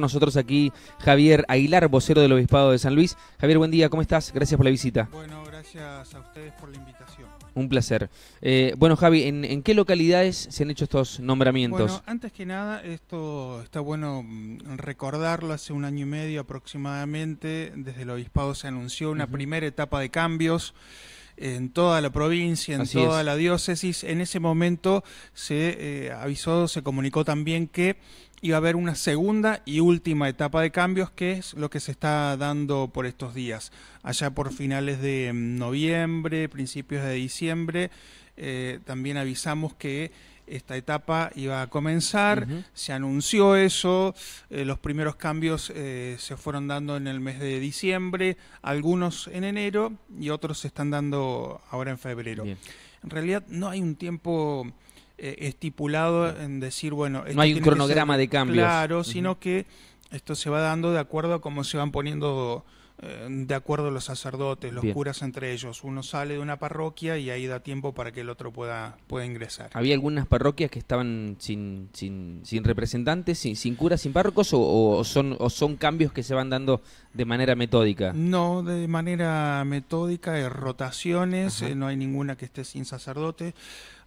nosotros aquí Javier Aguilar, vocero del Obispado de San Luis. Javier, buen día, ¿cómo estás? Gracias por la visita. Bueno, gracias a ustedes por la invitación. Un placer. Eh, bueno, Javi, ¿en, qué localidades se han hecho estos nombramientos? Bueno, antes que nada, esto está bueno mm, recordarlo. Hace un año y medio aproximadamente, desde el Obispado se anunció una primera etapa de cambios en toda la provincia, en toda la diócesis. En ese momento se eh, avisó, se comunicó también que iba a haber una segunda y última etapa de cambios, que es lo que se está dando por estos días. Allá por finales de noviembre, principios de diciembre, eh, también avisamos que esta etapa iba a comenzar, se anunció eso, eh, los primeros cambios eh, se fueron dando en el mes de diciembre, algunos en enero y otros se están dando ahora en febrero. En realidad no hay un tiempo eh, estipulado en decir, bueno, no hay un cronograma de cambios. Claro, sino que esto se va dando de acuerdo a cómo se van poniendo eh, de acuerdo a los sacerdotes, los curas entre ellos. Uno sale de una parroquia y ahí da tiempo para que el otro pueda, pueda ingresar. ¿Había algunas parroquias que estaban sin, sin, representantes, sin, sin curas, sin párrocos o, son, son cambios que se van dando de manera metódica? No, de manera metódica, de rotaciones, eh, no hay ninguna que esté sin sacerdote.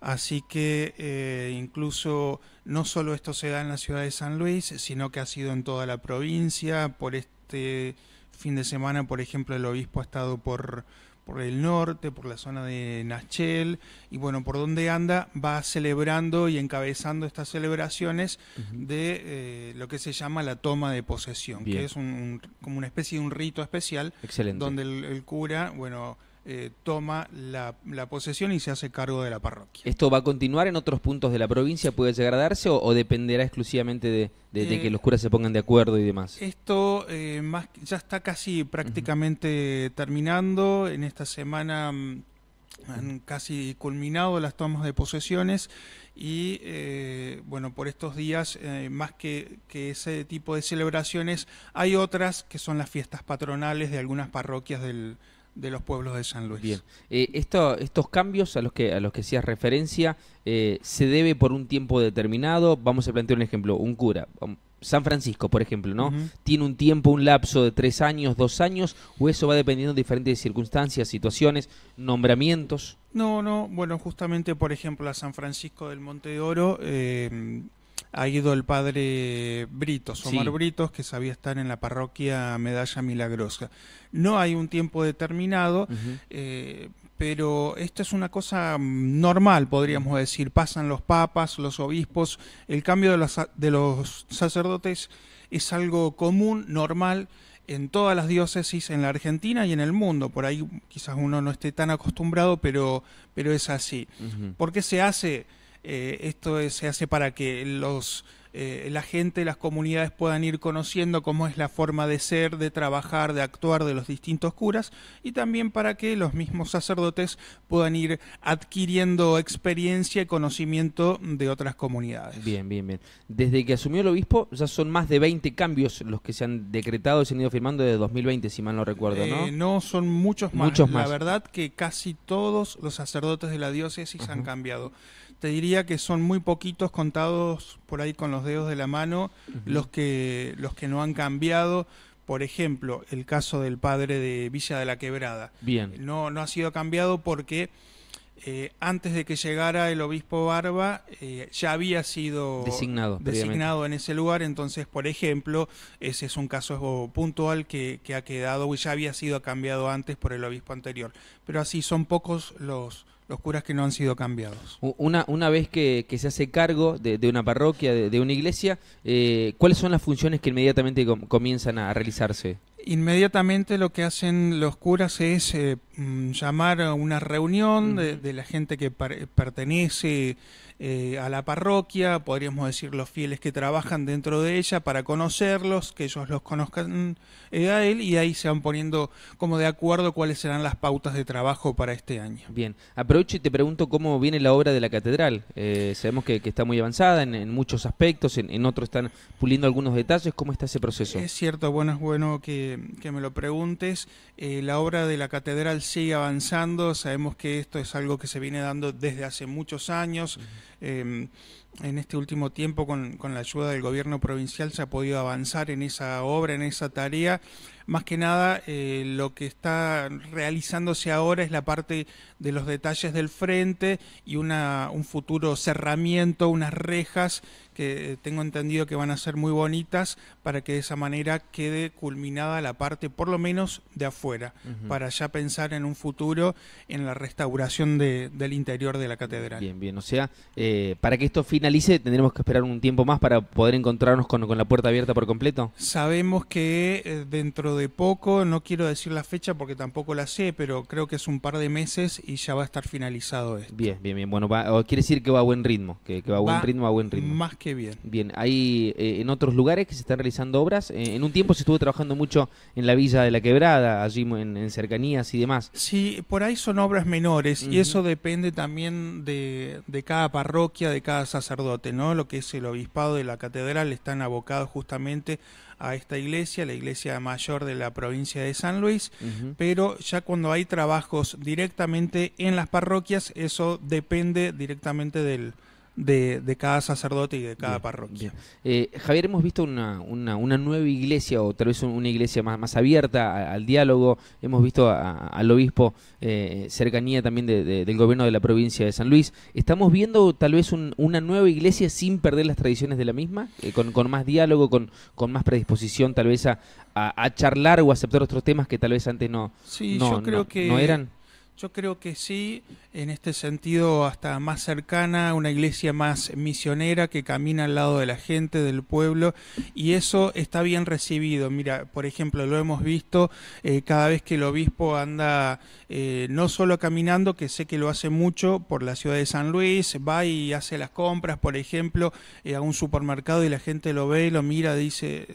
Así que eh, incluso no solo esto se da en la ciudad de San Luis, sino que ha sido en toda la provincia por este fin de semana, por ejemplo, el obispo ha estado por, por el norte, por la zona de Nachel, y bueno, por donde anda va celebrando y encabezando estas celebraciones de eh, lo que se llama la toma de posesión, que es como una especie de un rito especial, Excelente. donde el, el cura, bueno, eh, toma la, posesión y se hace cargo de la parroquia. ¿Esto va a continuar en otros puntos de la provincia? ¿Puede llegar a darse o, dependerá exclusivamente de, que eh, los curas se pongan de acuerdo y demás? Esto eh, más, ya está casi prácticamente terminando. En esta semana mm, han casi culminado las tomas de posesiones y bueno, por estos días, más que, ese tipo de celebraciones, hay otras que son las fiestas patronales de algunas parroquias del, de los pueblos de San Luis. Bien. Eh, estos cambios a los que a los que hacías referencia eh, se debe por un tiempo determinado. Vamos a plantear un ejemplo, un cura. Um, San Francisco, por ejemplo, ¿no? ¿Tiene un tiempo, un lapso de tres años, dos años? ¿O eso va dependiendo de diferentes circunstancias, situaciones, nombramientos? No, no. Bueno, justamente, por ejemplo, a San Francisco del Monte de Oro, eh, ha ido el padre Britos, Omar Britos, que sabía estar en la parroquia Medalla Milagrosa. No hay un tiempo determinado, eh, pero esta es una cosa normal, podríamos decir. Pasan los papas, los obispos, el cambio de los, sacerdotes es algo común, normal en todas las diócesis en la Argentina y en el mundo. Por ahí quizás uno no esté tan acostumbrado, pero, pero es así. ¿Por qué se hace? Eh, esto se hace para que los eh, la gente, las comunidades puedan ir conociendo cómo es la forma de ser, de trabajar, de actuar de los distintos curas y también para que los mismos sacerdotes puedan ir adquiriendo experiencia y conocimiento de otras comunidades. Bien, bien, bien. Desde que asumió el obispo ya son más de 20 cambios los que se han decretado y se han ido firmando desde 2020, si mal no recuerdo, ¿no? Eh, no, son muchos más. La verdad que casi todos los sacerdotes de la diócesis han cambiado. Te diría que son muy poquitos contados por ahí con los los dedos de la mano los, que, los que no han cambiado. Por ejemplo, el caso del padre de Villa de la Quebrada. Bien. No, no ha sido cambiado porque eh, antes de que llegara el obispo Barba, eh, ya había sido designado, en ese lugar, entonces, por ejemplo, ese es un caso puntual que, ha quedado, ya había sido cambiado antes por el obispo anterior, pero así son pocos los, los curas que no han sido cambiados. Una, una vez que, se hace cargo de, una parroquia, de, una iglesia, eh, ¿cuáles son las funciones que inmediatamente comienzan a realizarse? Inmediatamente lo que hacen los curas es eh, mm, llamar a una reunión de, la gente que pertenece eh, a la parroquia, podríamos decir los fieles que trabajan dentro de ella, para conocerlos, que ellos los conozcan eh, a él y ahí se van poniendo como de acuerdo cuáles serán las pautas de trabajo para este año. Bien, aprovecho y te pregunto cómo viene la obra de la catedral. sabemos que, está muy avanzada en, muchos aspectos, en, en otros están puliendo algunos detalles. ¿Cómo está ese proceso? Es cierto, bueno, es bueno que que, me lo preguntes. Eh, la obra de la catedral sigue avanzando, sabemos que esto es algo que se viene dando desde hace muchos años. Eh, en este último tiempo, con, con la ayuda del gobierno provincial, se ha podido avanzar en esa obra, en esa tarea más que nada eh, lo que está realizándose ahora es la parte de los detalles del frente y una, un futuro cerramiento, unas rejas que tengo entendido que van a ser muy bonitas para que de esa manera quede culminada la parte por lo menos de afuera, para ya pensar en un futuro en la restauración de, del interior de la catedral. Bien, bien, o sea, eh, para que esto finalice tendremos que esperar un tiempo más para poder encontrarnos con, la puerta abierta por completo. Sabemos que eh, dentro de de poco, no quiero decir la fecha porque tampoco la sé, pero creo que es un par de meses y ya va a estar finalizado esto. Bien, bien, bien. Bueno, quiere decir que va a buen ritmo, que, va a buen ritmo, a buen ritmo. Más que bien. Bien, hay eh, en otros lugares que se están realizando obras. Eh, en un tiempo se estuvo trabajando mucho en la Villa de la Quebrada, allí en, cercanías y demás. Sí, por ahí son obras menores y eso depende también de, de cada parroquia, de cada sacerdote, ¿no? Lo que es el obispado de la catedral están abocados justamente a esta iglesia, la iglesia mayor de la provincia de San Luis, pero ya cuando hay trabajos directamente en las parroquias, eso depende directamente del, de, cada sacerdote y de cada parroquia. Eh, Javier, hemos visto una, nueva iglesia o tal vez una iglesia más, más abierta al, diálogo. Hemos visto al obispo eh, cercanía también del gobierno de la provincia de San Luis. ¿Estamos viendo tal vez una nueva iglesia sin perder las tradiciones de la misma? Eh, con, con, más diálogo, con, con más predisposición tal vez a, charlar o aceptar otros temas que tal vez antes no, sí, yo creo que... no eran. Yo creo que sí, en este sentido hasta más cercana, una iglesia más misionera que camina al lado de la gente, del pueblo, y eso está bien recibido. Mira, por ejemplo, lo hemos visto eh, cada vez que el obispo anda eh, no solo caminando, que sé que lo hace mucho por la ciudad de San Luis, va y hace las compras, por ejemplo, eh, a un supermercado y la gente lo ve, lo mira, dice,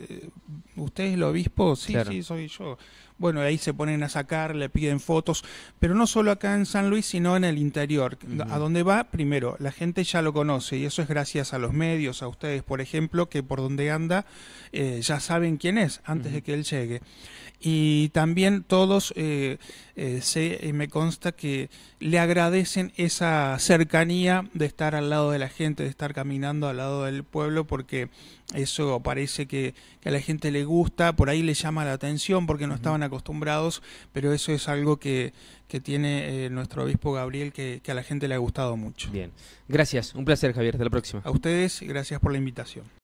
¿usted es el obispo? Sí, sí, soy yo bueno, ahí se ponen a sacar, le piden fotos, pero no solo acá en San Luis, sino en el interior. A dónde va, primero, la gente ya lo conoce y eso es gracias a los medios, a ustedes, por ejemplo, que por donde anda eh, ya saben quién es antes de que él llegue. Y también todos, eh, eh, me consta que le agradecen esa cercanía de estar al lado de la gente, de estar caminando al lado del pueblo, porque eso parece que, a la gente le gusta, por ahí le llama la atención porque no estaban acostumbrados, pero eso es algo que, tiene eh, nuestro obispo Gabriel que, que a la gente le ha gustado mucho. Bien, gracias, un placer Javier, hasta la próxima. A ustedes, gracias por la invitación.